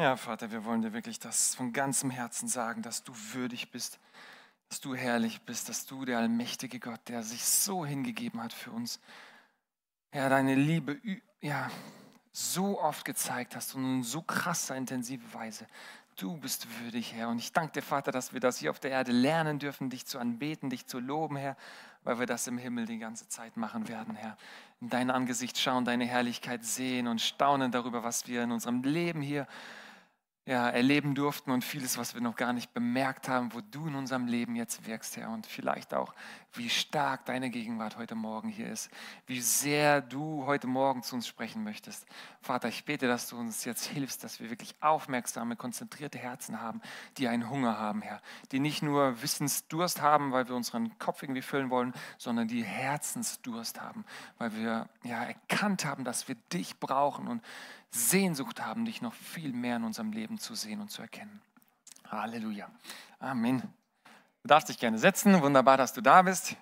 Ja, Vater, wir wollen dir wirklich das von ganzem Herzen sagen, dass du würdig bist, dass du herrlich bist, dass du der allmächtige Gott, der sich so hingegeben hat für uns, ja, deine Liebe ja, so oft gezeigt hast und in so krasser, intensive Weise. Du bist würdig, Herr. Und ich danke dir, Vater, dass wir das hier auf der Erde lernen dürfen, dich zu anbeten, dich zu loben, Herr, weil wir das im Himmel die ganze Zeit machen werden, Herr. In dein Angesicht schauen, deine Herrlichkeit sehen und staunen darüber, was wir in unserem Leben hier ja, erleben durften und vieles, was wir noch gar nicht bemerkt haben, wo du in unserem Leben jetzt wirkst, Herr. Und vielleicht auch, wie stark deine Gegenwart heute Morgen hier ist, wie sehr du heute Morgen zu uns sprechen möchtest. Vater, ich bete, dass du uns jetzt hilfst, dass wir wirklich aufmerksame, konzentrierte Herzen haben, die einen Hunger haben, Herr. Die nicht nur Wissensdurst haben, weil wir unseren Kopf irgendwie füllen wollen, sondern die Herzensdurst haben, weil wir ja erkannt haben, dass wir dich brauchen und Sehnsucht haben, dich noch viel mehr in unserem Leben zu sehen und zu erkennen. Halleluja. Amen. Du darfst dich gerne setzen. Wunderbar, dass du da bist.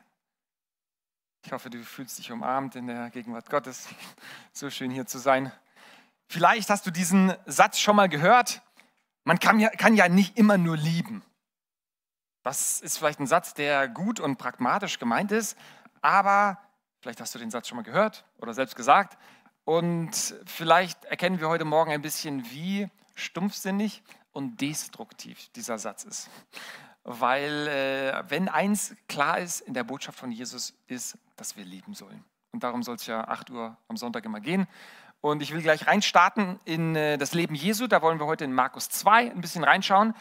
Ich hoffe, du fühlst dich umarmt in der Gegenwart Gottes. So schön hier zu sein. Vielleicht hast du diesen Satz schon mal gehört. Man kann ja, kann ja nicht immer nur lieben. Das ist vielleicht ein Satz, der gut und pragmatisch gemeint ist, aber vielleicht hast du den Satz schon mal gehört oder selbst gesagt. Und vielleicht erkennen wir heute Morgen ein bisschen, wie stumpfsinnig und destruktiv dieser Satz ist. Weil äh, wenn eins klar ist in der Botschaft von Jesus, ist, dass wir leben sollen. Und darum soll es ja 8 Uhr am Sonntag immer gehen. Und ich will gleich reinstarten in äh, das Leben Jesu. Da wollen wir heute in Markus 2 ein bisschen reinschauen.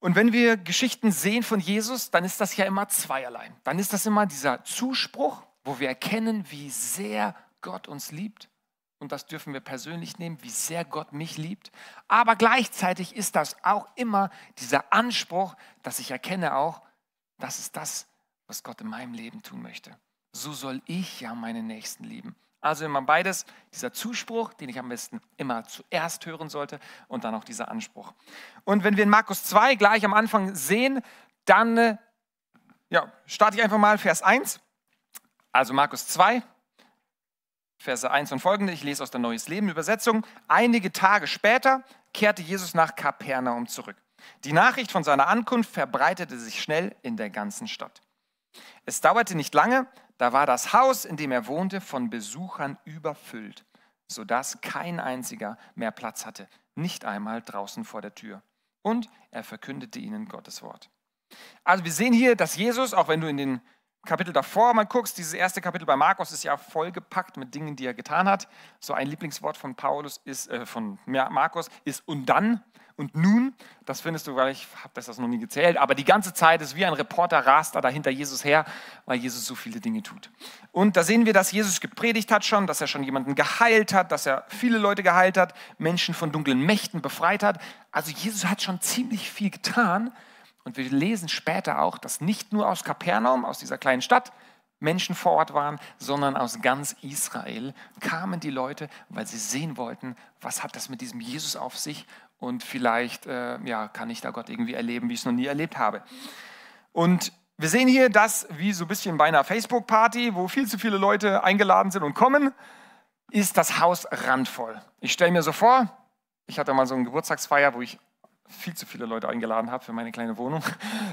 Und wenn wir Geschichten sehen von Jesus, dann ist das ja immer zweierlei. Dann ist das immer dieser Zuspruch, wo wir erkennen, wie sehr Gott uns liebt. Und das dürfen wir persönlich nehmen, wie sehr Gott mich liebt. Aber gleichzeitig ist das auch immer dieser Anspruch, dass ich erkenne auch, das ist das, was Gott in meinem Leben tun möchte. So soll ich ja meine Nächsten lieben. Also immer beides, dieser Zuspruch, den ich am besten immer zuerst hören sollte und dann auch dieser Anspruch. Und wenn wir in Markus 2 gleich am Anfang sehen, dann äh, ja, starte ich einfach mal Vers 1. Also Markus 2, Verse 1 und folgende, ich lese aus der Neues Leben Übersetzung. Einige Tage später kehrte Jesus nach Kapernaum zurück. Die Nachricht von seiner Ankunft verbreitete sich schnell in der ganzen Stadt. Es dauerte nicht lange, da war das Haus, in dem er wohnte, von Besuchern überfüllt, sodass kein einziger mehr Platz hatte, nicht einmal draußen vor der Tür. Und er verkündete ihnen Gottes Wort. Also wir sehen hier, dass Jesus, auch wenn du in den Kapitel davor mal guckst, dieses erste Kapitel bei Markus ist ja vollgepackt mit Dingen, die er getan hat. So ein Lieblingswort von Paulus ist äh, von Markus ist und dann und nun. Das findest du, weil ich habe das, noch nie gezählt. Aber die ganze Zeit ist wie ein Reporter rast da Jesus her, weil Jesus so viele Dinge tut. Und da sehen wir, dass Jesus gepredigt hat schon, dass er schon jemanden geheilt hat, dass er viele Leute geheilt hat, Menschen von dunklen Mächten befreit hat. Also Jesus hat schon ziemlich viel getan und wir lesen später auch, dass nicht nur aus Kapernaum, aus dieser kleinen Stadt, Menschen vor Ort waren, sondern aus ganz Israel kamen die Leute, weil sie sehen wollten, was hat das mit diesem Jesus auf sich und vielleicht äh, ja, kann ich da Gott irgendwie erleben, wie ich es noch nie erlebt habe. Und wir sehen hier das wie so ein bisschen bei einer Facebook-Party, wo viel zu viele Leute eingeladen sind und kommen, ist das Haus randvoll. Ich stelle mir so vor, ich hatte mal so eine Geburtstagsfeier, wo ich viel zu viele Leute eingeladen habe für meine kleine Wohnung.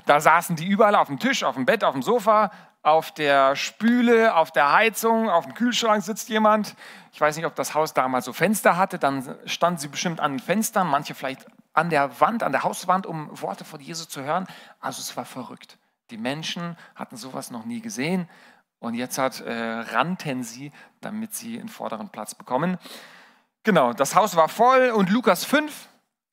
Da saßen die überall auf dem Tisch, auf dem Bett, auf dem Sofa, auf der Spüle, auf der Heizung, auf dem Kühlschrank sitzt jemand. Ich weiß nicht, ob das Haus damals so Fenster hatte, dann standen sie bestimmt an den Fenstern, manche vielleicht an der Wand, an der Hauswand, um Worte von Jesus zu hören. Also es war verrückt. Die Menschen hatten sowas noch nie gesehen und jetzt hat, äh, rannten sie, damit sie einen vorderen Platz bekommen. Genau, das Haus war voll und Lukas 5,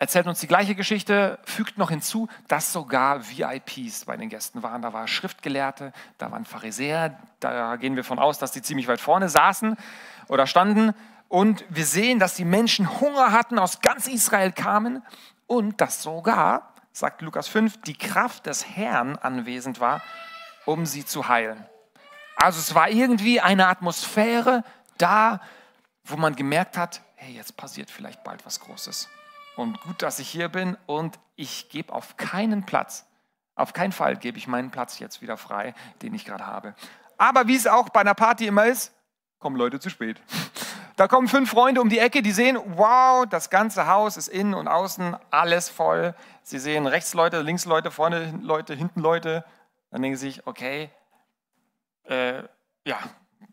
erzählt uns die gleiche Geschichte, fügt noch hinzu, dass sogar VIPs bei den Gästen waren. Da waren Schriftgelehrte, da waren Pharisäer, da gehen wir von aus, dass die ziemlich weit vorne saßen oder standen. Und wir sehen, dass die Menschen Hunger hatten, aus ganz Israel kamen und dass sogar, sagt Lukas 5, die Kraft des Herrn anwesend war, um sie zu heilen. Also es war irgendwie eine Atmosphäre da, wo man gemerkt hat, hey, jetzt passiert vielleicht bald was Großes und gut, dass ich hier bin und ich gebe auf keinen Platz, auf keinen Fall gebe ich meinen Platz jetzt wieder frei, den ich gerade habe. Aber wie es auch bei einer Party immer ist, kommen Leute zu spät. Da kommen fünf Freunde um die Ecke, die sehen, wow, das ganze Haus ist innen und außen alles voll. Sie sehen rechts Leute, links Leute, vorne Leute, hinten Leute. Dann denken sie sich, okay, äh, ja,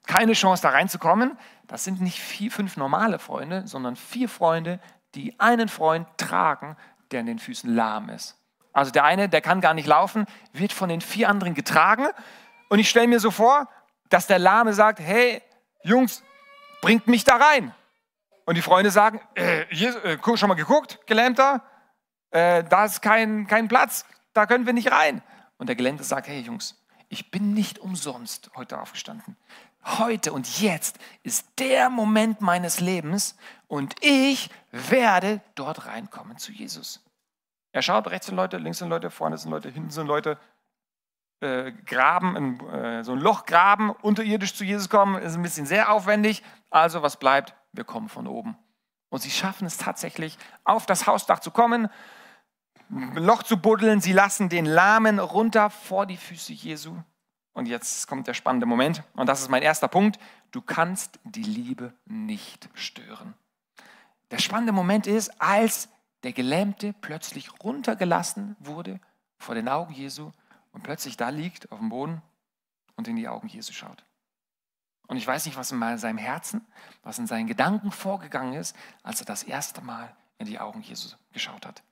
keine Chance da reinzukommen. Das sind nicht vier, fünf normale Freunde, sondern vier Freunde, die einen Freund tragen, der an den Füßen lahm ist. Also der eine, der kann gar nicht laufen, wird von den vier anderen getragen. Und ich stelle mir so vor, dass der Lahme sagt, hey, Jungs, bringt mich da rein. Und die Freunde sagen, äh, äh schon mal geguckt, Gelähmter, äh, da ist kein, kein Platz, da können wir nicht rein. Und der Gelähmte sagt, hey Jungs, ich bin nicht umsonst heute aufgestanden. Heute und jetzt ist der Moment meines Lebens, und ich werde dort reinkommen zu Jesus. Er schaut, rechts sind Leute, links sind Leute, vorne sind Leute, hinten sind Leute. Äh, graben, in, äh, so ein Loch graben, unterirdisch zu Jesus kommen, ist ein bisschen sehr aufwendig. Also was bleibt? Wir kommen von oben. Und sie schaffen es tatsächlich, auf das Hausdach zu kommen, ein Loch zu buddeln. Sie lassen den Lahmen runter vor die Füße Jesu. Und jetzt kommt der spannende Moment. Und das ist mein erster Punkt. Du kannst die Liebe nicht stören. Der spannende Moment ist, als der Gelähmte plötzlich runtergelassen wurde vor den Augen Jesu und plötzlich da liegt auf dem Boden und in die Augen Jesu schaut. Und ich weiß nicht, was in seinem Herzen, was in seinen Gedanken vorgegangen ist, als er das erste Mal in die Augen Jesu geschaut hat.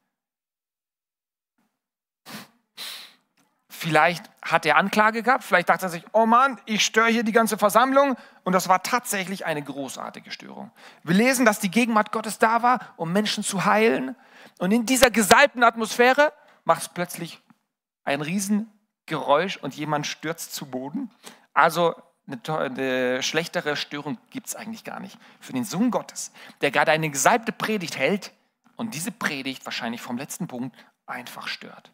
Vielleicht hat er Anklage gehabt, vielleicht dachte er sich, oh Mann, ich störe hier die ganze Versammlung. Und das war tatsächlich eine großartige Störung. Wir lesen, dass die Gegenwart Gottes da war, um Menschen zu heilen. Und in dieser gesalbten Atmosphäre macht es plötzlich ein Riesengeräusch und jemand stürzt zu Boden. Also eine, eine schlechtere Störung gibt es eigentlich gar nicht. Für den Sohn Gottes, der gerade eine gesalbte Predigt hält und diese Predigt wahrscheinlich vom letzten Punkt einfach stört.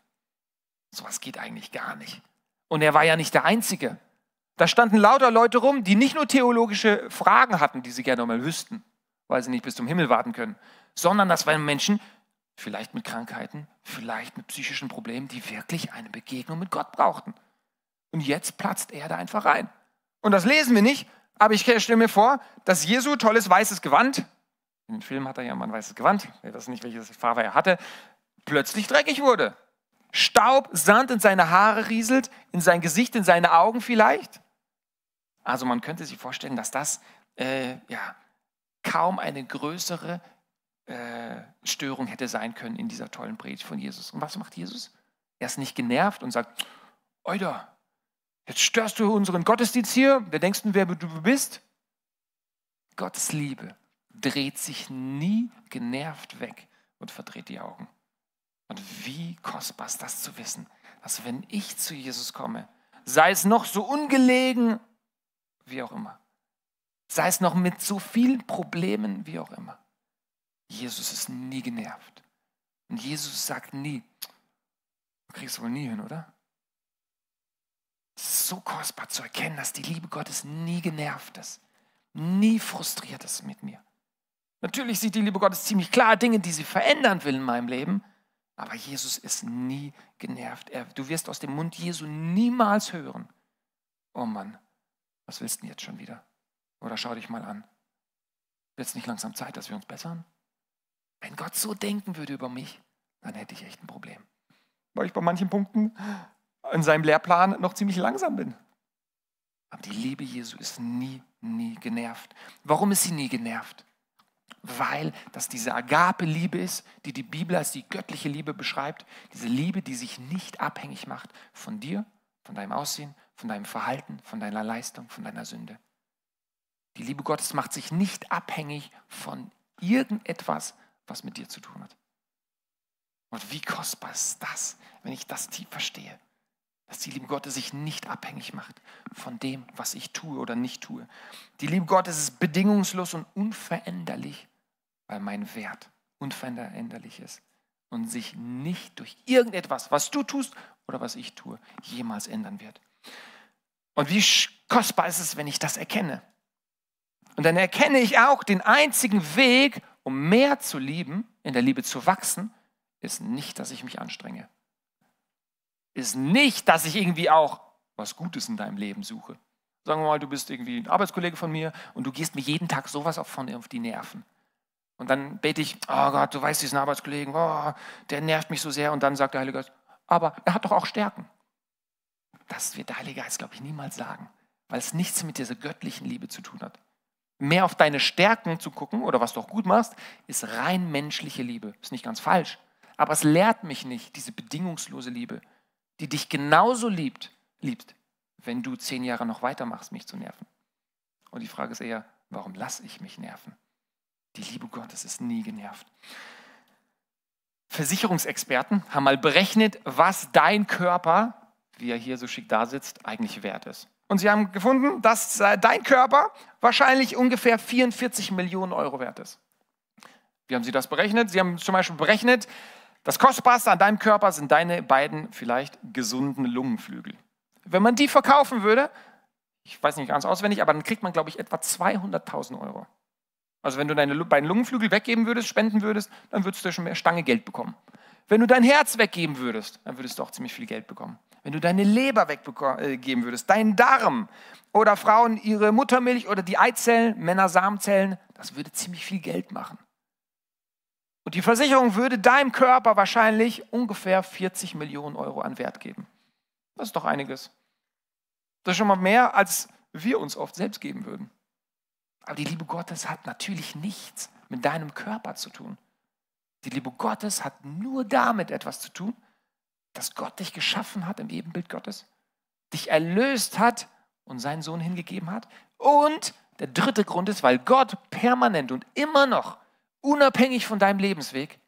Sowas geht eigentlich gar nicht. Und er war ja nicht der Einzige. Da standen lauter Leute rum, die nicht nur theologische Fragen hatten, die sie gerne mal wüssten, weil sie nicht bis zum Himmel warten können, sondern das waren Menschen, vielleicht mit Krankheiten, vielleicht mit psychischen Problemen, die wirklich eine Begegnung mit Gott brauchten. Und jetzt platzt er da einfach rein. Und das lesen wir nicht, aber ich stelle mir vor, dass Jesu tolles weißes Gewand, in dem Film hat er ja mal ein weißes Gewand, wer weiß nicht, welches Farbe er hatte, plötzlich dreckig wurde. Staub, Sand in seine Haare rieselt, in sein Gesicht, in seine Augen vielleicht. Also man könnte sich vorstellen, dass das äh, ja, kaum eine größere äh, Störung hätte sein können in dieser tollen Predigt von Jesus. Und was macht Jesus? Er ist nicht genervt und sagt, Oida, jetzt störst du unseren Gottesdienst hier, wer denkst du, wer du bist? Gottes Liebe dreht sich nie genervt weg und verdreht die Augen. Und wie kostbar ist das zu wissen, dass wenn ich zu Jesus komme, sei es noch so ungelegen, wie auch immer, sei es noch mit so vielen Problemen, wie auch immer, Jesus ist nie genervt. Und Jesus sagt nie, du kriegst wohl nie hin, oder? Es ist so kostbar zu erkennen, dass die Liebe Gottes nie genervt ist, nie frustriert ist mit mir. Natürlich sieht die Liebe Gottes ziemlich klar Dinge, die sie verändern will in meinem Leben, aber Jesus ist nie genervt. Er, du wirst aus dem Mund Jesu niemals hören. Oh Mann, was willst du denn jetzt schon wieder? Oder schau dich mal an. Wird es nicht langsam Zeit, dass wir uns bessern? Wenn Gott so denken würde über mich, dann hätte ich echt ein Problem. Weil ich bei manchen Punkten in seinem Lehrplan noch ziemlich langsam bin. Aber die Liebe Jesu ist nie, nie genervt. Warum ist sie nie genervt? weil das diese Agape-Liebe ist, die die Bibel als die göttliche Liebe beschreibt. Diese Liebe, die sich nicht abhängig macht von dir, von deinem Aussehen, von deinem Verhalten, von deiner Leistung, von deiner Sünde. Die Liebe Gottes macht sich nicht abhängig von irgendetwas, was mit dir zu tun hat. Und wie kostbar ist das, wenn ich das tief verstehe, dass die Liebe Gottes sich nicht abhängig macht von dem, was ich tue oder nicht tue. Die Liebe Gottes ist bedingungslos und unveränderlich weil mein Wert unveränderlich ist und sich nicht durch irgendetwas, was du tust oder was ich tue, jemals ändern wird. Und wie kostbar ist es, wenn ich das erkenne? Und dann erkenne ich auch den einzigen Weg, um mehr zu lieben, in der Liebe zu wachsen, ist nicht, dass ich mich anstrenge. Ist nicht, dass ich irgendwie auch was Gutes in deinem Leben suche. Sagen wir mal, du bist irgendwie ein Arbeitskollege von mir und du gehst mir jeden Tag sowas auf, die Nerven. Und dann bete ich, oh Gott, du weißt diesen Arbeitskollegen, oh, der nervt mich so sehr. Und dann sagt der Heilige Geist, aber er hat doch auch Stärken. Das wird der Heilige Geist, glaube ich, niemals sagen, weil es nichts mit dieser göttlichen Liebe zu tun hat. Mehr auf deine Stärken zu gucken oder was du auch gut machst, ist rein menschliche Liebe. Ist nicht ganz falsch. Aber es lehrt mich nicht, diese bedingungslose Liebe, die dich genauso liebt, liebt, wenn du zehn Jahre noch weitermachst, mich zu nerven. Und die Frage ist eher, warum lasse ich mich nerven? Die Liebe Gottes ist nie genervt. Versicherungsexperten haben mal berechnet, was dein Körper, wie er hier so schick da sitzt, eigentlich wert ist. Und sie haben gefunden, dass äh, dein Körper wahrscheinlich ungefähr 44 Millionen Euro wert ist. Wie haben sie das berechnet? Sie haben zum Beispiel berechnet, das Kostbarste an deinem Körper sind deine beiden vielleicht gesunden Lungenflügel. Wenn man die verkaufen würde, ich weiß nicht ganz auswendig, aber dann kriegt man, glaube ich, etwa 200.000 Euro. Also wenn du deine beiden Lungenflügel weggeben würdest, spenden würdest, dann würdest du schon mehr Stange Geld bekommen. Wenn du dein Herz weggeben würdest, dann würdest du auch ziemlich viel Geld bekommen. Wenn du deine Leber weggeben äh, würdest, deinen Darm oder Frauen ihre Muttermilch oder die Eizellen, Männer Samenzellen, das würde ziemlich viel Geld machen. Und die Versicherung würde deinem Körper wahrscheinlich ungefähr 40 Millionen Euro an Wert geben. Das ist doch einiges. Das ist schon mal mehr, als wir uns oft selbst geben würden. Aber die Liebe Gottes hat natürlich nichts mit deinem Körper zu tun. Die Liebe Gottes hat nur damit etwas zu tun, dass Gott dich geschaffen hat im Ebenbild Gottes, dich erlöst hat und seinen Sohn hingegeben hat. Und der dritte Grund ist, weil Gott permanent und immer noch, unabhängig von deinem Lebensweg,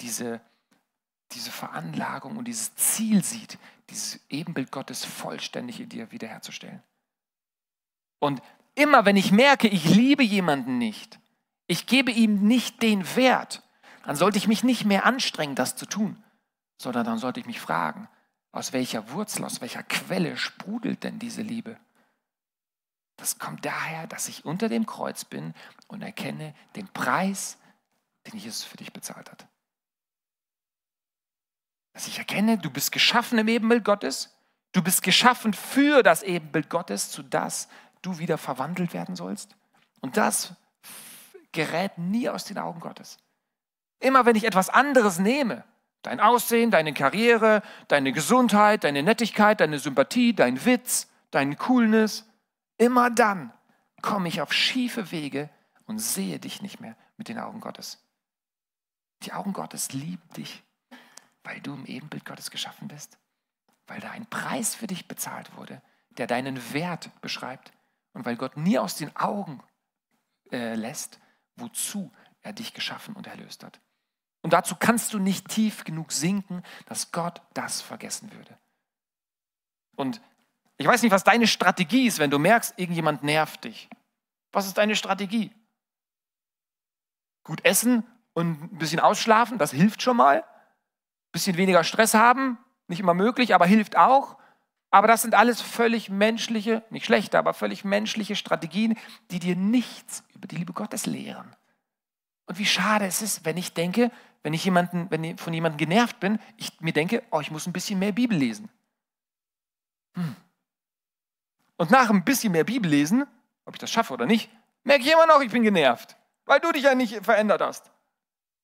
diese, diese Veranlagung und dieses Ziel sieht, dieses Ebenbild Gottes vollständig in dir wiederherzustellen. Und immer wenn ich merke, ich liebe jemanden nicht, ich gebe ihm nicht den Wert, dann sollte ich mich nicht mehr anstrengen, das zu tun, sondern dann sollte ich mich fragen, aus welcher Wurzel, aus welcher Quelle sprudelt denn diese Liebe? Das kommt daher, dass ich unter dem Kreuz bin und erkenne den Preis, den Jesus für dich bezahlt hat. Dass ich erkenne, du bist geschaffen im Ebenbild Gottes, du bist geschaffen für das Ebenbild Gottes, zu das du wieder verwandelt werden sollst. Und das gerät nie aus den Augen Gottes. Immer wenn ich etwas anderes nehme, dein Aussehen, deine Karriere, deine Gesundheit, deine Nettigkeit, deine Sympathie, dein Witz, deine Coolness, immer dann komme ich auf schiefe Wege und sehe dich nicht mehr mit den Augen Gottes. Die Augen Gottes lieben dich, weil du im Ebenbild Gottes geschaffen bist, weil da ein Preis für dich bezahlt wurde, der deinen Wert beschreibt, und weil Gott nie aus den Augen äh, lässt, wozu er dich geschaffen und erlöst hat. Und dazu kannst du nicht tief genug sinken, dass Gott das vergessen würde. Und ich weiß nicht, was deine Strategie ist, wenn du merkst, irgendjemand nervt dich. Was ist deine Strategie? Gut essen und ein bisschen ausschlafen, das hilft schon mal. Ein bisschen weniger Stress haben, nicht immer möglich, aber hilft auch. Aber das sind alles völlig menschliche, nicht schlechte, aber völlig menschliche Strategien, die dir nichts über die Liebe Gottes lehren. Und wie schade es ist, wenn ich denke, wenn ich jemanden, wenn ich von jemandem genervt bin, ich mir denke, oh, ich muss ein bisschen mehr Bibel lesen. Hm. Und nach ein bisschen mehr Bibel lesen, ob ich das schaffe oder nicht, merke ich immer noch, ich bin genervt, weil du dich ja nicht verändert hast.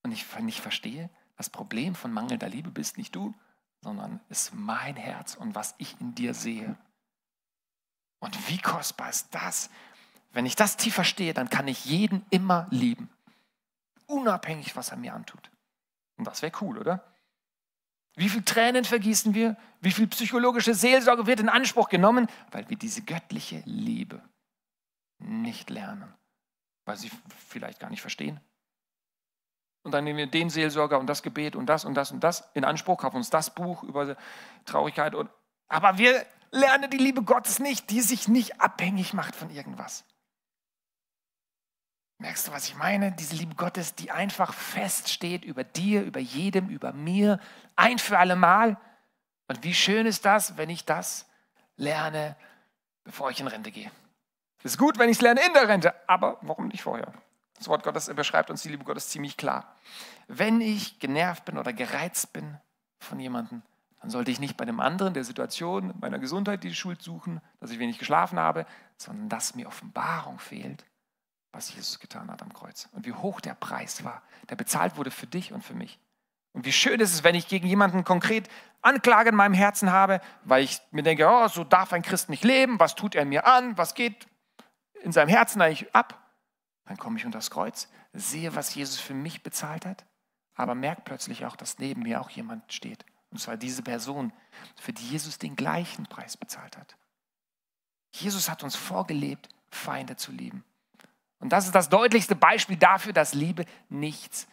Und ich nicht verstehe, das Problem von mangelnder Liebe bist nicht du, sondern ist mein Herz und was ich in dir sehe. Und wie kostbar ist das? Wenn ich das tief verstehe, dann kann ich jeden immer lieben. Unabhängig, was er mir antut. Und das wäre cool, oder? Wie viel Tränen vergießen wir? Wie viel psychologische Seelsorge wird in Anspruch genommen? Weil wir diese göttliche Liebe nicht lernen. Weil sie vielleicht gar nicht verstehen, und dann nehmen wir den Seelsorger und das Gebet und das und das und das in Anspruch, kaufen uns das Buch über Traurigkeit. Und, aber wir lernen die Liebe Gottes nicht, die sich nicht abhängig macht von irgendwas. Merkst du, was ich meine? Diese Liebe Gottes, die einfach feststeht über dir, über jedem, über mir, ein für alle Mal. Und wie schön ist das, wenn ich das lerne, bevor ich in Rente gehe. Es Ist gut, wenn ich es lerne in der Rente, aber warum nicht vorher? Das Wort Gottes beschreibt uns die Liebe Gottes ziemlich klar. Wenn ich genervt bin oder gereizt bin von jemandem, dann sollte ich nicht bei dem anderen, der Situation, meiner Gesundheit die Schuld suchen, dass ich wenig geschlafen habe, sondern dass mir Offenbarung fehlt, was Jesus getan hat am Kreuz und wie hoch der Preis war, der bezahlt wurde für dich und für mich. Und wie schön ist es, wenn ich gegen jemanden konkret Anklage in meinem Herzen habe, weil ich mir denke, oh, so darf ein Christ nicht leben, was tut er mir an, was geht in seinem Herzen eigentlich ab? Dann komme ich unter das Kreuz, sehe, was Jesus für mich bezahlt hat, aber merke plötzlich auch, dass neben mir auch jemand steht. Und zwar diese Person, für die Jesus den gleichen Preis bezahlt hat. Jesus hat uns vorgelebt, Feinde zu lieben. Und das ist das deutlichste Beispiel dafür, dass Liebe nichts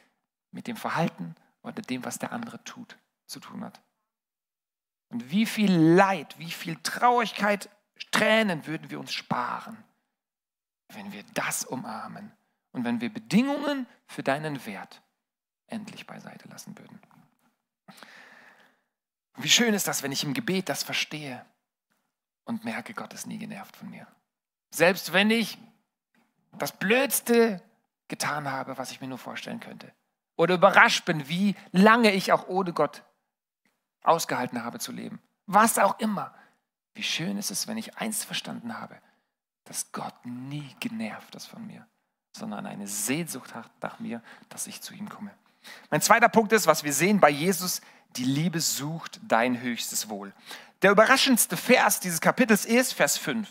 mit dem Verhalten oder dem, was der andere tut, zu tun hat. Und wie viel Leid, wie viel Traurigkeit, Tränen würden wir uns sparen, wenn wir das umarmen und wenn wir Bedingungen für deinen Wert endlich beiseite lassen würden. Wie schön ist das, wenn ich im Gebet das verstehe und merke, Gott ist nie genervt von mir. Selbst wenn ich das Blödste getan habe, was ich mir nur vorstellen könnte. Oder überrascht bin, wie lange ich auch ohne Gott ausgehalten habe zu leben. Was auch immer. Wie schön ist es, wenn ich eins verstanden habe dass Gott nie genervt ist von mir, sondern eine Sehnsucht hat nach mir, dass ich zu ihm komme. Mein zweiter Punkt ist, was wir sehen bei Jesus, die Liebe sucht dein höchstes Wohl. Der überraschendste Vers dieses Kapitels ist Vers 5.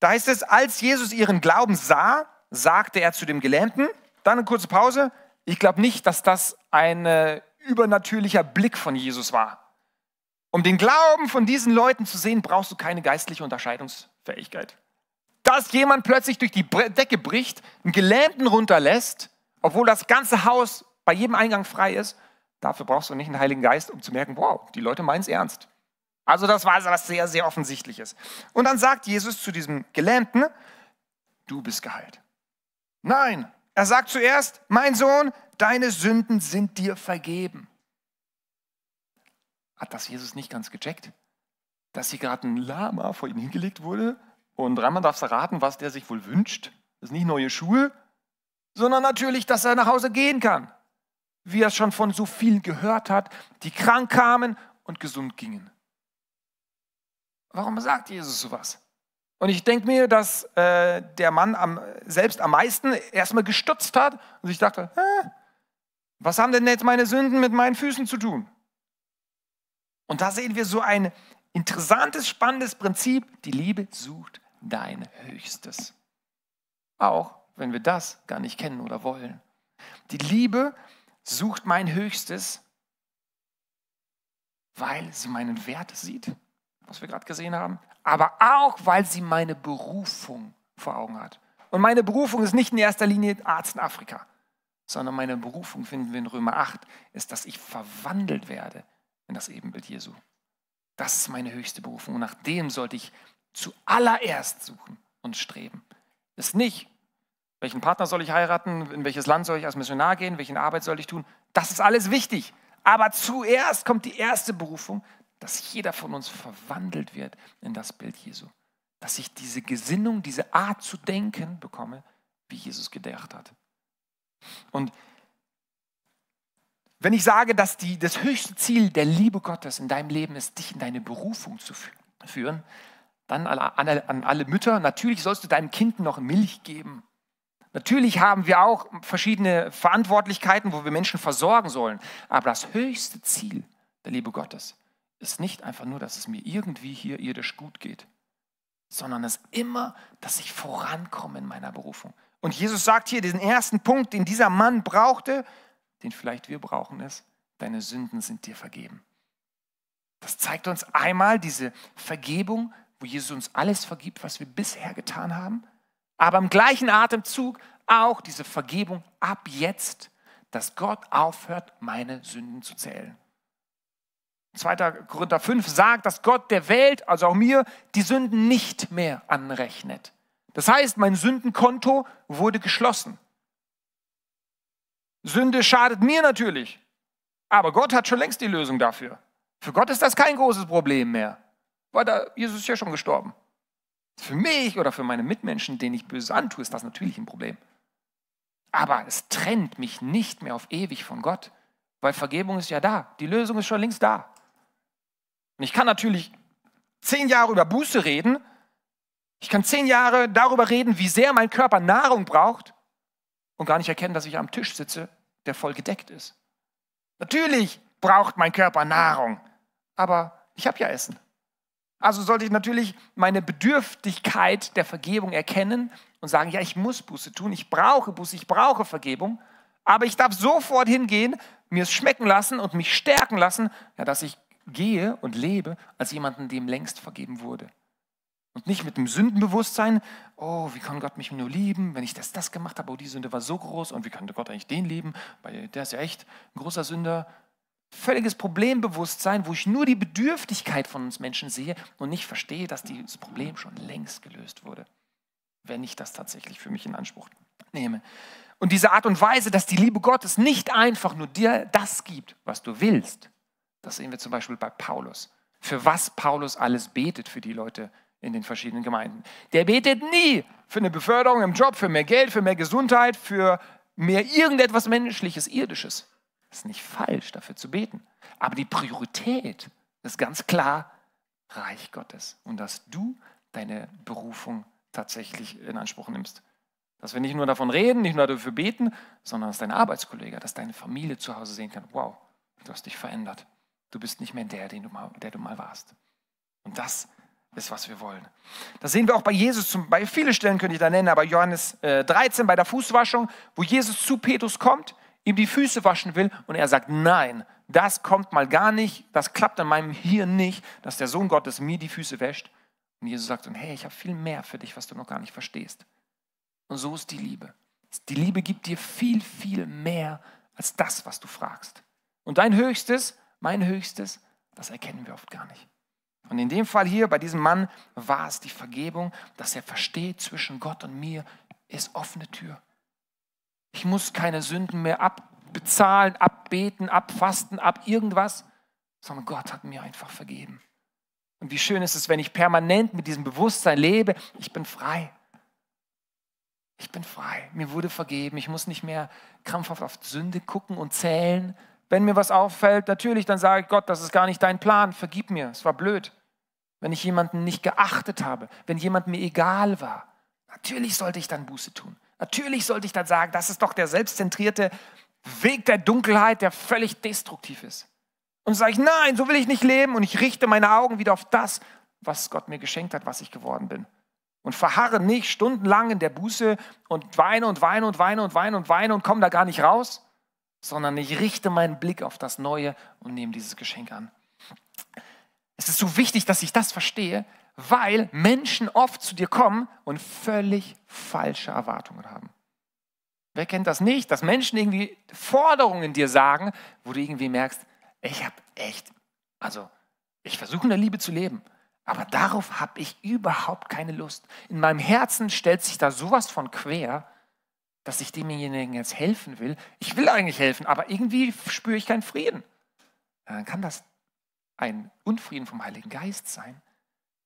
Da heißt es, als Jesus ihren Glauben sah, sagte er zu dem Gelähmten, dann eine kurze Pause, ich glaube nicht, dass das ein äh, übernatürlicher Blick von Jesus war. Um den Glauben von diesen Leuten zu sehen, brauchst du keine geistliche Unterscheidungsfähigkeit. Dass jemand plötzlich durch die Decke bricht, einen Gelähmten runterlässt, obwohl das ganze Haus bei jedem Eingang frei ist, dafür brauchst du nicht einen Heiligen Geist, um zu merken, wow, die Leute meinen es ernst. Also das war was sehr, sehr Offensichtliches. Und dann sagt Jesus zu diesem Gelähmten, du bist geheilt. Nein, er sagt zuerst, mein Sohn, deine Sünden sind dir vergeben hat das Jesus nicht ganz gecheckt? Dass hier gerade ein Lama vor ihm hingelegt wurde und Raman darf erraten, was der sich wohl wünscht. Das sind nicht neue Schuhe, sondern natürlich, dass er nach Hause gehen kann. Wie er es schon von so vielen gehört hat, die krank kamen und gesund gingen. Warum sagt Jesus sowas? Und ich denke mir, dass äh, der Mann am, selbst am meisten erstmal gestutzt hat und sich dachte, Hä? was haben denn jetzt meine Sünden mit meinen Füßen zu tun? Und da sehen wir so ein interessantes, spannendes Prinzip. Die Liebe sucht dein Höchstes. Auch wenn wir das gar nicht kennen oder wollen. Die Liebe sucht mein Höchstes, weil sie meinen Wert sieht, was wir gerade gesehen haben, aber auch, weil sie meine Berufung vor Augen hat. Und meine Berufung ist nicht in erster Linie Arzt in Afrika, sondern meine Berufung finden wir in Römer 8, ist, dass ich verwandelt werde in das Ebenbild Jesu. Das ist meine höchste Berufung und nach dem sollte ich zuallererst suchen und streben. Ist nicht, welchen Partner soll ich heiraten, in welches Land soll ich als Missionar gehen, welchen Arbeit soll ich tun. Das ist alles wichtig. Aber zuerst kommt die erste Berufung, dass jeder von uns verwandelt wird in das Bild Jesu. Dass ich diese Gesinnung, diese Art zu denken bekomme, wie Jesus gedacht hat. Und wenn ich sage, dass die, das höchste Ziel der Liebe Gottes in deinem Leben ist, dich in deine Berufung zu führen, dann an alle Mütter, natürlich sollst du deinem Kind noch Milch geben. Natürlich haben wir auch verschiedene Verantwortlichkeiten, wo wir Menschen versorgen sollen. Aber das höchste Ziel der Liebe Gottes ist nicht einfach nur, dass es mir irgendwie hier irdisch gut geht, sondern es ist immer, dass ich vorankomme in meiner Berufung. Und Jesus sagt hier diesen ersten Punkt, den dieser Mann brauchte, den vielleicht wir brauchen, ist, deine Sünden sind dir vergeben. Das zeigt uns einmal diese Vergebung, wo Jesus uns alles vergibt, was wir bisher getan haben, aber im gleichen Atemzug auch diese Vergebung ab jetzt, dass Gott aufhört, meine Sünden zu zählen. 2. Korinther 5 sagt, dass Gott der Welt, also auch mir, die Sünden nicht mehr anrechnet. Das heißt, mein Sündenkonto wurde geschlossen. Sünde schadet mir natürlich. Aber Gott hat schon längst die Lösung dafür. Für Gott ist das kein großes Problem mehr, weil da Jesus ist ja schon gestorben. Für mich oder für meine Mitmenschen, denen ich böse antue, ist das natürlich ein Problem. Aber es trennt mich nicht mehr auf ewig von Gott, weil Vergebung ist ja da. Die Lösung ist schon längst da. Und ich kann natürlich zehn Jahre über Buße reden. Ich kann zehn Jahre darüber reden, wie sehr mein Körper Nahrung braucht und gar nicht erkennen, dass ich am Tisch sitze, der voll gedeckt ist. Natürlich braucht mein Körper Nahrung, aber ich habe ja Essen. Also sollte ich natürlich meine Bedürftigkeit der Vergebung erkennen und sagen, ja, ich muss Buße tun, ich brauche Buße, ich brauche Vergebung, aber ich darf sofort hingehen, mir es schmecken lassen und mich stärken lassen, ja, dass ich gehe und lebe als jemanden, dem längst vergeben wurde. Und nicht mit dem Sündenbewusstsein, oh, wie kann Gott mich nur lieben, wenn ich das, das gemacht habe, oh, die Sünde war so groß und wie kann Gott eigentlich den lieben, weil der ist ja echt ein großer Sünder. Völliges Problembewusstsein, wo ich nur die Bedürftigkeit von uns Menschen sehe und nicht verstehe, dass dieses Problem schon längst gelöst wurde, wenn ich das tatsächlich für mich in Anspruch nehme. Und diese Art und Weise, dass die Liebe Gottes nicht einfach nur dir das gibt, was du willst, das sehen wir zum Beispiel bei Paulus. Für was Paulus alles betet für die Leute, die in den verschiedenen Gemeinden. Der betet nie für eine Beförderung im Job, für mehr Geld, für mehr Gesundheit, für mehr irgendetwas Menschliches, Irdisches. Es ist nicht falsch, dafür zu beten. Aber die Priorität ist ganz klar Reich Gottes und dass du deine Berufung tatsächlich in Anspruch nimmst. Dass wir nicht nur davon reden, nicht nur dafür beten, sondern dass dein Arbeitskollege, dass deine Familie zu Hause sehen kann, wow, du hast dich verändert. Du bist nicht mehr der, den du mal, der du mal warst. Und das ist ist, was wir wollen. Das sehen wir auch bei Jesus, bei vielen Stellen könnte ich da nennen, aber Johannes 13 äh, bei der Fußwaschung, wo Jesus zu Petrus kommt, ihm die Füße waschen will und er sagt, nein, das kommt mal gar nicht, das klappt an meinem Hirn nicht, dass der Sohn Gottes mir die Füße wäscht. Und Jesus sagt, und hey, ich habe viel mehr für dich, was du noch gar nicht verstehst. Und so ist die Liebe. Die Liebe gibt dir viel, viel mehr als das, was du fragst. Und dein Höchstes, mein Höchstes, das erkennen wir oft gar nicht. Und in dem Fall hier bei diesem Mann war es die Vergebung, dass er versteht, zwischen Gott und mir ist offene Tür. Ich muss keine Sünden mehr abbezahlen, abbeten, abfasten, ab irgendwas, sondern Gott hat mir einfach vergeben. Und wie schön ist es, wenn ich permanent mit diesem Bewusstsein lebe, ich bin frei. Ich bin frei. Mir wurde vergeben. Ich muss nicht mehr krampfhaft auf Sünde gucken und zählen, wenn mir was auffällt, natürlich, dann sage ich Gott, das ist gar nicht dein Plan, vergib mir, es war blöd. Wenn ich jemanden nicht geachtet habe, wenn jemand mir egal war, natürlich sollte ich dann Buße tun. Natürlich sollte ich dann sagen, das ist doch der selbstzentrierte Weg der Dunkelheit, der völlig destruktiv ist. Und sage ich, nein, so will ich nicht leben und ich richte meine Augen wieder auf das, was Gott mir geschenkt hat, was ich geworden bin. Und verharre nicht stundenlang in der Buße und weine und weine und weine und weine und weine und komme da gar nicht raus sondern ich richte meinen Blick auf das Neue und nehme dieses Geschenk an. Es ist so wichtig, dass ich das verstehe, weil Menschen oft zu dir kommen und völlig falsche Erwartungen haben. Wer kennt das nicht, dass Menschen irgendwie Forderungen dir sagen, wo du irgendwie merkst, ich habe echt, also ich versuche in der Liebe zu leben, aber darauf habe ich überhaupt keine Lust. In meinem Herzen stellt sich da sowas von quer, dass ich demjenigen jetzt helfen will. Ich will eigentlich helfen, aber irgendwie spüre ich keinen Frieden. Dann kann das ein Unfrieden vom Heiligen Geist sein,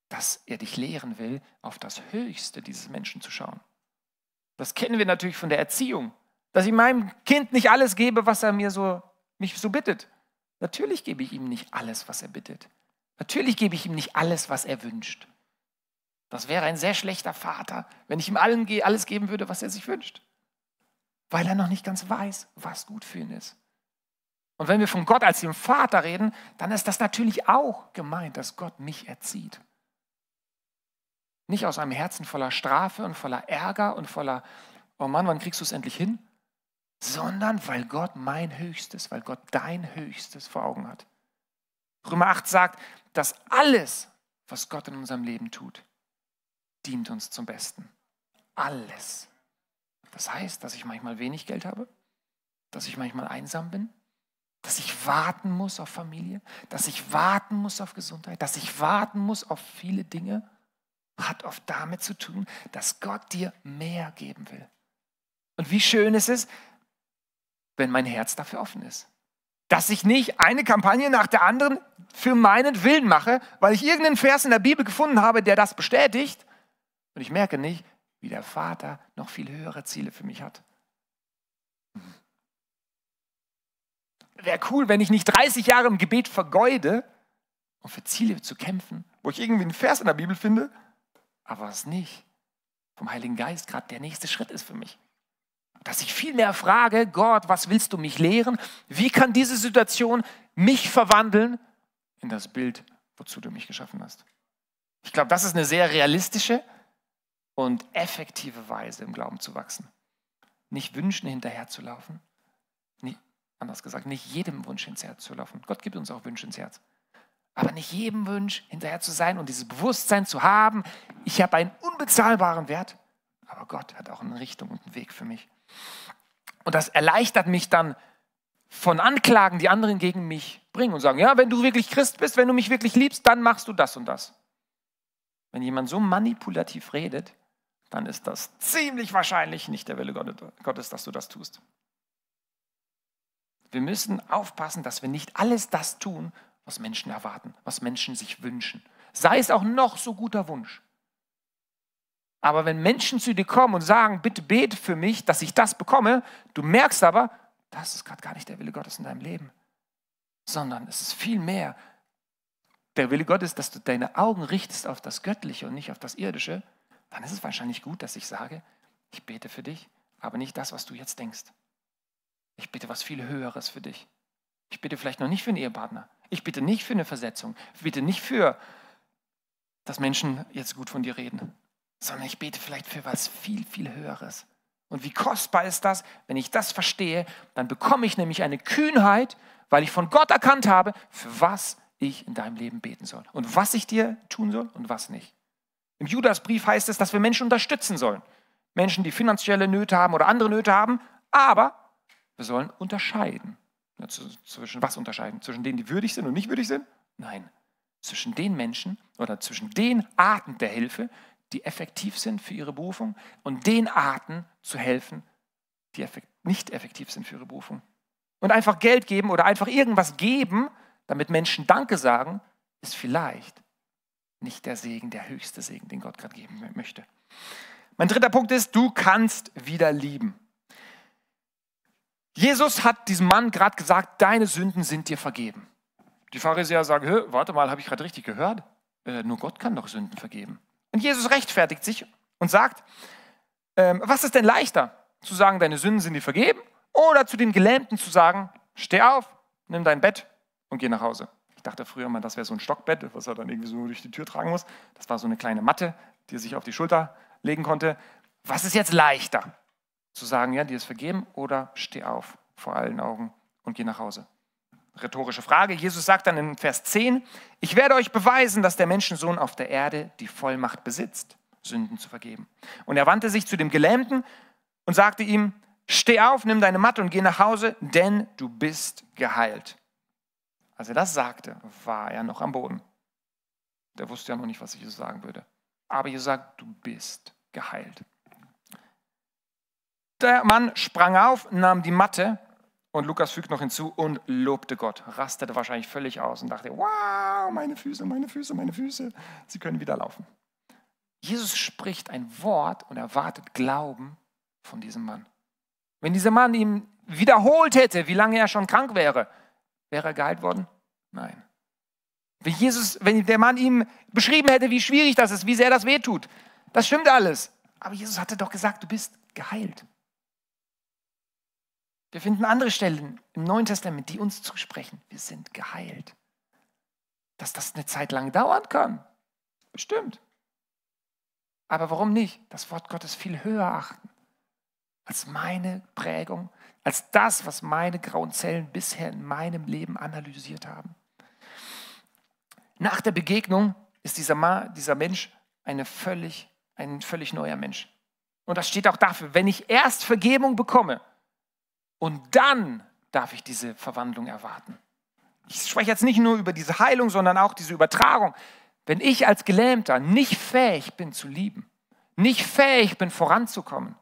dass er dich lehren will, auf das Höchste dieses Menschen zu schauen. Das kennen wir natürlich von der Erziehung, dass ich meinem Kind nicht alles gebe, was er mir so, mich so bittet. Natürlich gebe ich ihm nicht alles, was er bittet. Natürlich gebe ich ihm nicht alles, was er wünscht. Das wäre ein sehr schlechter Vater, wenn ich ihm allen alles geben würde, was er sich wünscht weil er noch nicht ganz weiß, was gut für ihn ist. Und wenn wir von Gott als dem Vater reden, dann ist das natürlich auch gemeint, dass Gott mich erzieht. Nicht aus einem Herzen voller Strafe und voller Ärger und voller, oh Mann, wann kriegst du es endlich hin? Sondern weil Gott mein Höchstes, weil Gott dein Höchstes vor Augen hat. Römer 8 sagt, dass alles, was Gott in unserem Leben tut, dient uns zum Besten. Alles. Das heißt, dass ich manchmal wenig Geld habe, dass ich manchmal einsam bin, dass ich warten muss auf Familie, dass ich warten muss auf Gesundheit, dass ich warten muss auf viele Dinge, hat oft damit zu tun, dass Gott dir mehr geben will. Und wie schön ist es, wenn mein Herz dafür offen ist. Dass ich nicht eine Kampagne nach der anderen für meinen Willen mache, weil ich irgendeinen Vers in der Bibel gefunden habe, der das bestätigt. Und ich merke nicht, wie der Vater noch viel höhere Ziele für mich hat. Wäre cool, wenn ich nicht 30 Jahre im Gebet vergeude, um für Ziele zu kämpfen, wo ich irgendwie einen Vers in der Bibel finde, aber was nicht vom Heiligen Geist gerade der nächste Schritt ist für mich. Dass ich viel mehr frage, Gott, was willst du mich lehren? Wie kann diese Situation mich verwandeln in das Bild, wozu du mich geschaffen hast? Ich glaube, das ist eine sehr realistische und effektive Weise im Glauben zu wachsen. Nicht wünschen hinterherzulaufen, nicht, anders gesagt, nicht jedem Wunsch ins Herz zu laufen. Gott gibt uns auch Wünsche ins Herz. Aber nicht jedem Wunsch hinterher zu sein und dieses Bewusstsein zu haben, ich habe einen unbezahlbaren Wert, aber Gott hat auch eine Richtung und einen Weg für mich. Und das erleichtert mich dann von Anklagen, die anderen gegen mich bringen und sagen, ja, wenn du wirklich Christ bist, wenn du mich wirklich liebst, dann machst du das und das. Wenn jemand so manipulativ redet, dann ist das ziemlich wahrscheinlich nicht der Wille Gottes, dass du das tust. Wir müssen aufpassen, dass wir nicht alles das tun, was Menschen erwarten, was Menschen sich wünschen. Sei es auch noch so guter Wunsch. Aber wenn Menschen zu dir kommen und sagen, bitte bete für mich, dass ich das bekomme, du merkst aber, das ist gerade gar nicht der Wille Gottes in deinem Leben, sondern es ist viel mehr der Wille Gottes, dass du deine Augen richtest auf das Göttliche und nicht auf das Irdische dann ist es wahrscheinlich gut, dass ich sage, ich bete für dich, aber nicht das, was du jetzt denkst. Ich bitte was viel Höheres für dich. Ich bitte vielleicht noch nicht für einen Ehepartner. Ich bitte nicht für eine Versetzung. Ich bitte nicht für, dass Menschen jetzt gut von dir reden, sondern ich bete vielleicht für was viel, viel Höheres. Und wie kostbar ist das, wenn ich das verstehe, dann bekomme ich nämlich eine Kühnheit, weil ich von Gott erkannt habe, für was ich in deinem Leben beten soll und was ich dir tun soll und was nicht. Im Judasbrief heißt es, dass wir Menschen unterstützen sollen. Menschen, die finanzielle Nöte haben oder andere Nöte haben, aber wir sollen unterscheiden. Ja, zwischen was unterscheiden? Zwischen denen, die würdig sind und nicht würdig sind? Nein. Zwischen den Menschen oder zwischen den Arten der Hilfe, die effektiv sind für ihre Berufung und den Arten zu helfen, die nicht effektiv sind für ihre Berufung. Und einfach Geld geben oder einfach irgendwas geben, damit Menschen Danke sagen, ist vielleicht nicht der Segen, der höchste Segen, den Gott gerade geben möchte. Mein dritter Punkt ist, du kannst wieder lieben. Jesus hat diesem Mann gerade gesagt, deine Sünden sind dir vergeben. Die Pharisäer sagen, warte mal, habe ich gerade richtig gehört? Äh, nur Gott kann doch Sünden vergeben. Und Jesus rechtfertigt sich und sagt, ähm, was ist denn leichter, zu sagen, deine Sünden sind dir vergeben, oder zu den Gelähmten zu sagen, steh auf, nimm dein Bett und geh nach Hause dachte früher mal, das wäre so ein Stockbett, was er dann irgendwie so durch die Tür tragen muss. Das war so eine kleine Matte, die er sich auf die Schulter legen konnte. Was ist jetzt leichter? Zu sagen, ja, dir ist vergeben oder steh auf vor allen Augen und geh nach Hause. Rhetorische Frage. Jesus sagt dann in Vers 10, ich werde euch beweisen, dass der Menschensohn auf der Erde die Vollmacht besitzt, Sünden zu vergeben. Und er wandte sich zu dem Gelähmten und sagte ihm, steh auf, nimm deine Matte und geh nach Hause, denn du bist geheilt. Als er das sagte, war er noch am Boden. Der wusste ja noch nicht, was Jesus sagen würde. Aber Jesus sagt, du bist geheilt. Der Mann sprang auf, nahm die Matte und Lukas fügt noch hinzu und lobte Gott. Rastete wahrscheinlich völlig aus und dachte, wow, meine Füße, meine Füße, meine Füße, sie können wieder laufen. Jesus spricht ein Wort und erwartet Glauben von diesem Mann. Wenn dieser Mann ihm wiederholt hätte, wie lange er schon krank wäre, Wäre er geheilt worden? Nein. Wenn, Jesus, wenn der Mann ihm beschrieben hätte, wie schwierig das ist, wie sehr das wehtut, das stimmt alles. Aber Jesus hatte doch gesagt, du bist geheilt. Wir finden andere Stellen im Neuen Testament, die uns zusprechen. Wir sind geheilt. Dass das eine Zeit lang dauern kann, bestimmt. Aber warum nicht das Wort Gottes viel höher achten als meine Prägung als das, was meine grauen Zellen bisher in meinem Leben analysiert haben. Nach der Begegnung ist dieser, Ma, dieser Mensch eine völlig, ein völlig neuer Mensch. Und das steht auch dafür, wenn ich erst Vergebung bekomme und dann darf ich diese Verwandlung erwarten. Ich spreche jetzt nicht nur über diese Heilung, sondern auch diese Übertragung. Wenn ich als Gelähmter nicht fähig bin zu lieben, nicht fähig bin voranzukommen,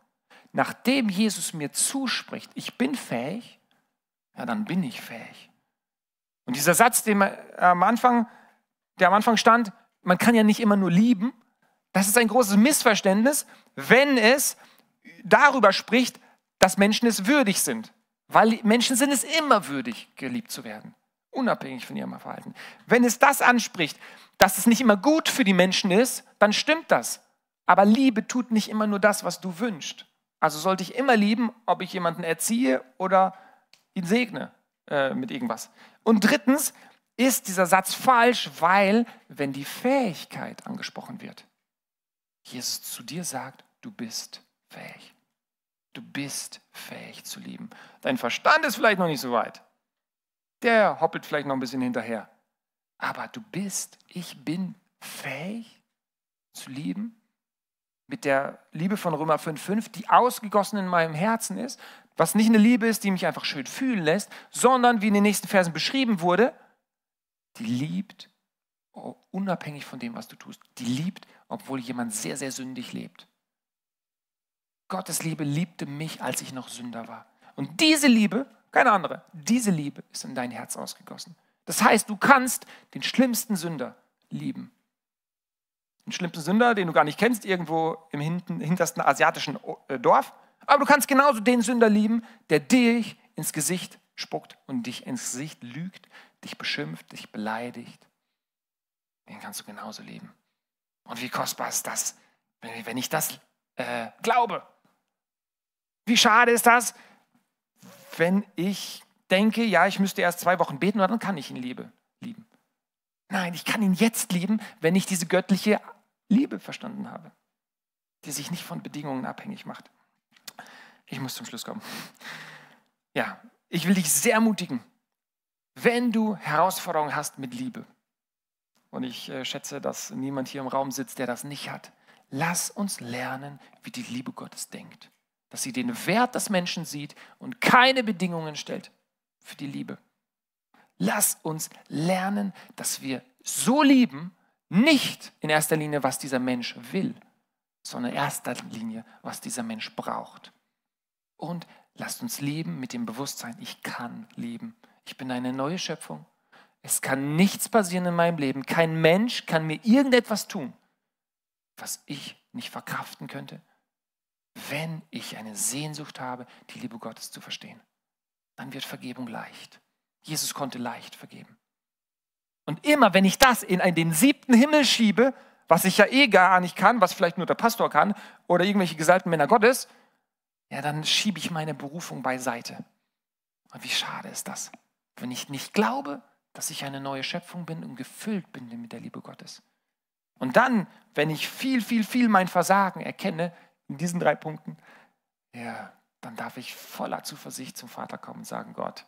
nachdem Jesus mir zuspricht, ich bin fähig, ja, dann bin ich fähig. Und dieser Satz, den am Anfang, der am Anfang stand, man kann ja nicht immer nur lieben, das ist ein großes Missverständnis, wenn es darüber spricht, dass Menschen es würdig sind. Weil Menschen sind es immer würdig, geliebt zu werden, unabhängig von ihrem Verhalten. Wenn es das anspricht, dass es nicht immer gut für die Menschen ist, dann stimmt das. Aber Liebe tut nicht immer nur das, was du wünschst. Also sollte ich immer lieben, ob ich jemanden erziehe oder ihn segne äh, mit irgendwas. Und drittens ist dieser Satz falsch, weil wenn die Fähigkeit angesprochen wird, Jesus zu dir sagt, du bist fähig. Du bist fähig zu lieben. Dein Verstand ist vielleicht noch nicht so weit. Der hoppelt vielleicht noch ein bisschen hinterher. Aber du bist, ich bin fähig zu lieben mit der Liebe von Römer 5,5, die ausgegossen in meinem Herzen ist, was nicht eine Liebe ist, die mich einfach schön fühlen lässt, sondern, wie in den nächsten Versen beschrieben wurde, die liebt oh, unabhängig von dem, was du tust. Die liebt, obwohl jemand sehr, sehr sündig lebt. Gottes Liebe liebte mich, als ich noch Sünder war. Und diese Liebe, keine andere, diese Liebe ist in dein Herz ausgegossen. Das heißt, du kannst den schlimmsten Sünder lieben einen schlimmsten Sünder, den du gar nicht kennst, irgendwo im hintersten asiatischen äh, Dorf. Aber du kannst genauso den Sünder lieben, der dich ins Gesicht spuckt und dich ins Gesicht lügt, dich beschimpft, dich beleidigt. Den kannst du genauso lieben. Und wie kostbar ist das, wenn ich das äh, glaube? Wie schade ist das, wenn ich denke, ja, ich müsste erst zwei Wochen beten und dann kann ich ihn liebe, lieben. Nein, ich kann ihn jetzt lieben, wenn ich diese göttliche Liebe verstanden habe, die sich nicht von Bedingungen abhängig macht. Ich muss zum Schluss kommen. Ja, ich will dich sehr ermutigen, wenn du Herausforderungen hast mit Liebe. Und ich äh, schätze, dass niemand hier im Raum sitzt, der das nicht hat. Lass uns lernen, wie die Liebe Gottes denkt. Dass sie den Wert des Menschen sieht und keine Bedingungen stellt für die Liebe. Lass uns lernen, dass wir so lieben, nicht in erster Linie, was dieser Mensch will, sondern in erster Linie, was dieser Mensch braucht. Und lasst uns leben mit dem Bewusstsein, ich kann leben. Ich bin eine neue Schöpfung. Es kann nichts passieren in meinem Leben. Kein Mensch kann mir irgendetwas tun, was ich nicht verkraften könnte, wenn ich eine Sehnsucht habe, die Liebe Gottes zu verstehen. Dann wird Vergebung leicht. Jesus konnte leicht vergeben. Und immer wenn ich das in den siebten Himmel schiebe, was ich ja eh gar nicht kann, was vielleicht nur der Pastor kann oder irgendwelche gesalten Männer Gottes, ja, dann schiebe ich meine Berufung beiseite. Und wie schade ist das, wenn ich nicht glaube, dass ich eine neue Schöpfung bin und gefüllt bin mit der Liebe Gottes. Und dann, wenn ich viel, viel, viel mein Versagen erkenne, in diesen drei Punkten, ja, dann darf ich voller Zuversicht zum Vater kommen und sagen, Gott,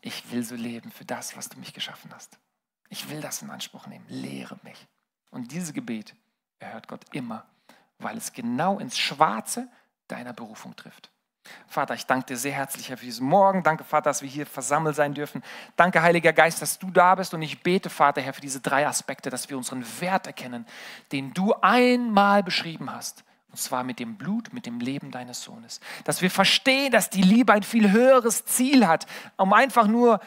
ich will so leben für das, was du mich geschaffen hast. Ich will das in Anspruch nehmen. Lehre mich. Und dieses Gebet erhört Gott immer, weil es genau ins Schwarze deiner Berufung trifft. Vater, ich danke dir sehr herzlich für diesen Morgen. Danke, Vater, dass wir hier versammelt sein dürfen. Danke, Heiliger Geist, dass du da bist. Und ich bete, Vater, Herr, für diese drei Aspekte, dass wir unseren Wert erkennen, den du einmal beschrieben hast. Und zwar mit dem Blut, mit dem Leben deines Sohnes. Dass wir verstehen, dass die Liebe ein viel höheres Ziel hat, um einfach nur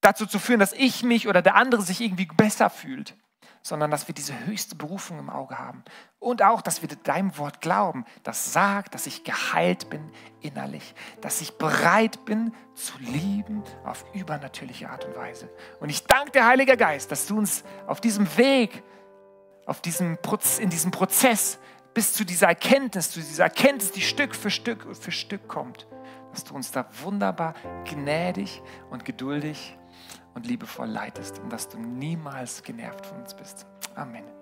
dazu zu führen, dass ich mich oder der andere sich irgendwie besser fühlt, sondern dass wir diese höchste Berufung im Auge haben. Und auch, dass wir deinem Wort glauben, das sagt, dass ich geheilt bin innerlich, dass ich bereit bin zu lieben auf übernatürliche Art und Weise. Und ich danke dir, Heiliger Geist, dass du uns auf diesem Weg, auf diesem Proz in diesem Prozess bis zu dieser Erkenntnis, zu dieser Erkenntnis, die Stück für Stück für Stück kommt, dass du uns da wunderbar gnädig und geduldig und liebevoll leitest und dass du niemals genervt von uns bist. Amen.